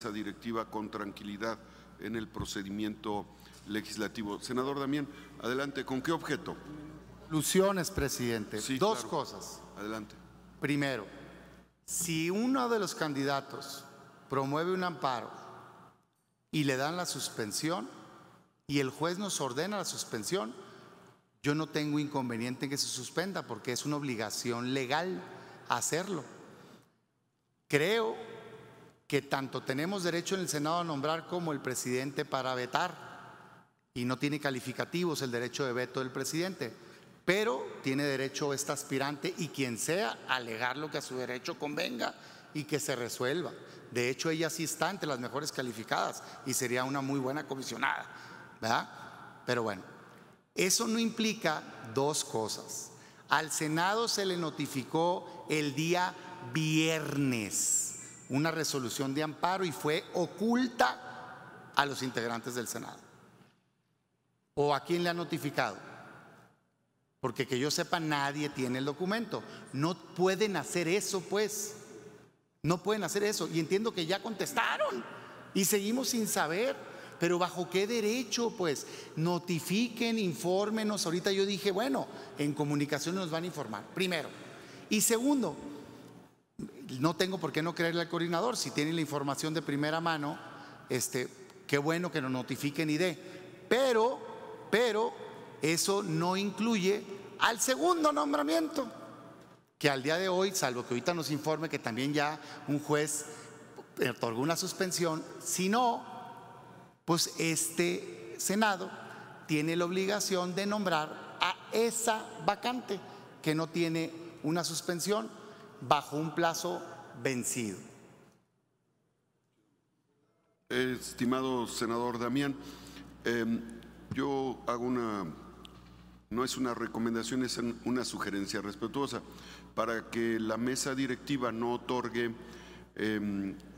esa directiva con tranquilidad en el procedimiento legislativo. Senador Damián, adelante, ¿con qué objeto? Ilusiones, presidente. Dos cosas. Adelante. Primero, si uno de los candidatos promueve un amparo y le dan la suspensión y el juez nos ordena la suspensión, yo no tengo inconveniente en que se suspenda porque es una obligación legal hacerlo. Creo que tanto tenemos derecho en el Senado a nombrar como el presidente para vetar. Y no tiene calificativos el derecho de veto del presidente, pero tiene derecho esta aspirante y quien sea a alegar lo que a su derecho convenga y que se resuelva. De hecho, ella sí está entre las mejores calificadas y sería una muy buena comisionada, ¿verdad? Pero bueno, eso no implica dos cosas. Al Senado se le notificó el día viernes una resolución de amparo y fue oculta a los integrantes del Senado. ¿O a quién le ha notificado? Porque que yo sepa, nadie tiene el documento. No pueden hacer eso, pues. No pueden hacer eso. Y entiendo que ya contestaron y seguimos sin saber. Pero bajo qué derecho, pues, notifiquen, infórmenos. Ahorita yo dije, bueno, en comunicación nos van a informar, primero. Y segundo, no tengo por qué no creerle al coordinador. Si tiene la información de primera mano, este, qué bueno que nos notifiquen y dé. Pero, pero eso no incluye al segundo nombramiento, que al día de hoy, salvo que ahorita nos informe que también ya un juez otorgó una suspensión, si no, pues este Senado tiene la obligación de nombrar a esa vacante que no tiene una suspensión bajo un plazo vencido. Estimado senador Damián, em, yo hago una, no es una recomendación, es una sugerencia respetuosa, para que la mesa directiva no otorgue em,